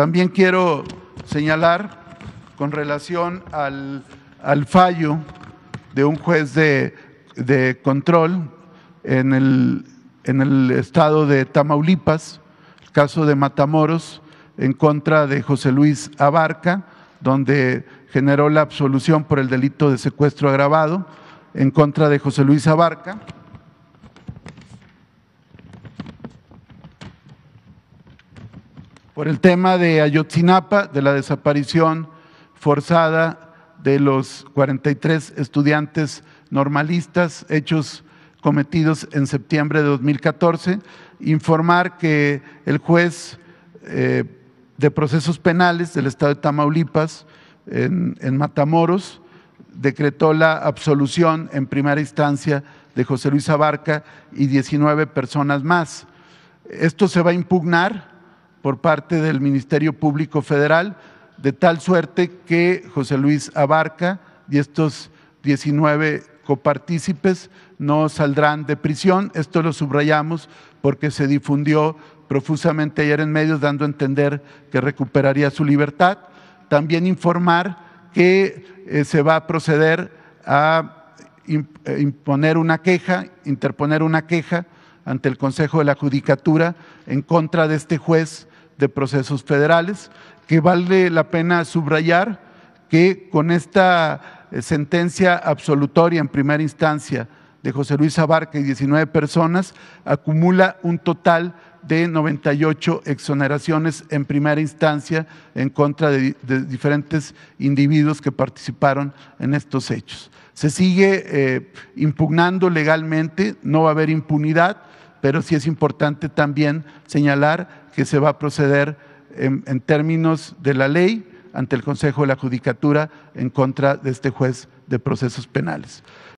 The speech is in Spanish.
También quiero señalar con relación al, fallo de un juez de, control en el, en el estado de Tamaulipas, el caso de Matamoros, en contra de José Luis Abarca, donde generó la absolución por el delito de secuestro agravado en contra de José Luis Abarca. por el tema de Ayotzinapa, de la desaparición forzada de los 43 estudiantes normalistas, hechos cometidos en septiembre de 2014, informar que el juez eh, de procesos penales del estado de Tamaulipas, en, en, Matamoros, decretó la absolución en primera instancia de José Luis Abarca y 19 personas más. Esto se va a impugnar por parte del Ministerio Público Federal, de tal suerte que José Luis Abarca y estos 19 copartícipes no saldrán de prisión. Esto lo subrayamos porque se difundió profusamente ayer en medios dando a entender que recuperaría su libertad. También informar que eh, se va a proceder a eh, imponer una queja, interponer una queja ante el Consejo de la Judicatura en contra de este juez de procesos federales, que vale la pena subrayar que con esta eh, sentencia absolutoria en primera instancia de José Luis Abarca y 19 personas, acumula un total de 98 exoneraciones en primera instancia en contra de, diferentes individuos que participaron en estos hechos. Se sigue eh, impugnando legalmente, no va a haber impunidad, pero sí es importante también señalar que se va a proceder en, términos de la ley ante el Consejo de la Judicatura en contra de este juez de procesos penales.